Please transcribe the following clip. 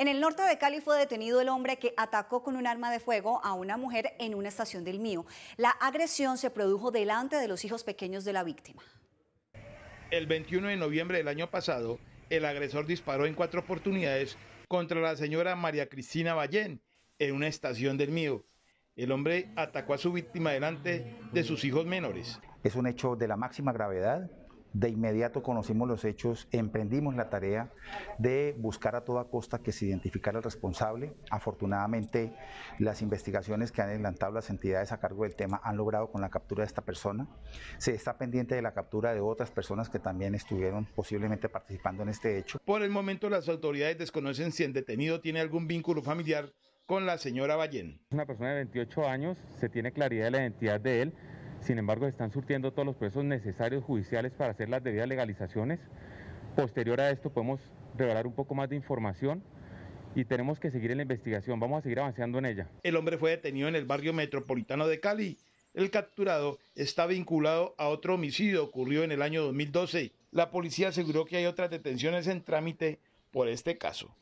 En el norte de Cali fue detenido el hombre que atacó con un arma de fuego a una mujer en una estación del Mío. La agresión se produjo delante de los hijos pequeños de la víctima. El 21 de noviembre del año pasado, el agresor disparó en cuatro oportunidades contra la señora María Cristina Ballén en una estación del Mío. El hombre atacó a su víctima delante de sus hijos menores. Es un hecho de la máxima gravedad de inmediato conocimos los hechos, emprendimos la tarea de buscar a toda costa que se identificara el responsable. Afortunadamente, las investigaciones que han adelantado las entidades a cargo del tema han logrado con la captura de esta persona. Se está pendiente de la captura de otras personas que también estuvieron posiblemente participando en este hecho. Por el momento, las autoridades desconocen si el detenido tiene algún vínculo familiar con la señora Ballén. Es una persona de 28 años, se tiene claridad de la identidad de él sin embargo, están surtiendo todos los procesos necesarios judiciales para hacer las debidas legalizaciones. Posterior a esto podemos revelar un poco más de información y tenemos que seguir en la investigación. Vamos a seguir avanzando en ella. El hombre fue detenido en el barrio metropolitano de Cali. El capturado está vinculado a otro homicidio ocurrido en el año 2012. La policía aseguró que hay otras detenciones en trámite por este caso.